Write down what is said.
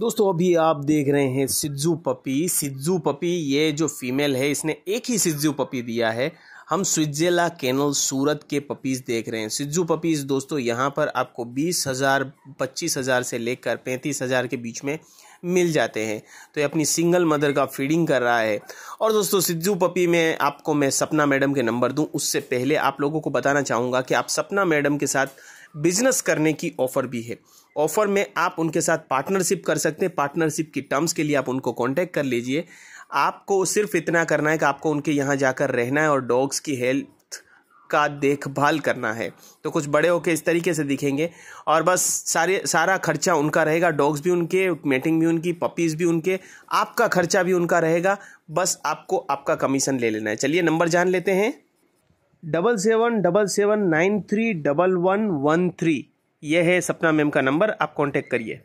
दोस्तों अभी आप देख रहे हैं सिज्जू पपी सिज्जू पपी ये जो फीमेल है इसने एक ही सिज्जू पपी दिया है हम स्विट्जेला केनल सूरत के पपीज़ देख रहे हैं सिज्जू पपीज़ दोस्तों यहाँ पर आपको बीस हज़ार पच्चीस हज़ार से लेकर पैंतीस हज़ार के बीच में मिल जाते हैं तो ये अपनी सिंगल मदर का फीडिंग कर रहा है और दोस्तों सिज्जू पपी में आपको मैं सपना मैडम के नंबर दूँ उससे पहले आप लोगों को बताना चाहूँगा कि आप सपना मैडम के साथ बिजनेस करने की ऑफर भी है ऑफर में आप उनके साथ पार्टनरशिप कर सकते हैं पार्टनरशिप की टर्म्स के लिए आप उनको कॉन्टैक्ट कर लीजिए आपको सिर्फ इतना करना है कि आपको उनके यहाँ जाकर रहना है और डॉग्स की हेल्थ का देखभाल करना है तो कुछ बड़े होकर इस तरीके से दिखेंगे और बस सारे सारा खर्चा उनका रहेगा डॉग्स भी उनके मेटिंग भी उनकी पपीज़ भी उनके आपका खर्चा भी उनका रहेगा बस आपको आपका कमीशन ले लेना है चलिए नंबर जान लेते हैं double seven double seven nine three double one one three यह है सपना मैम का नंबर आप कांटेक्ट करिए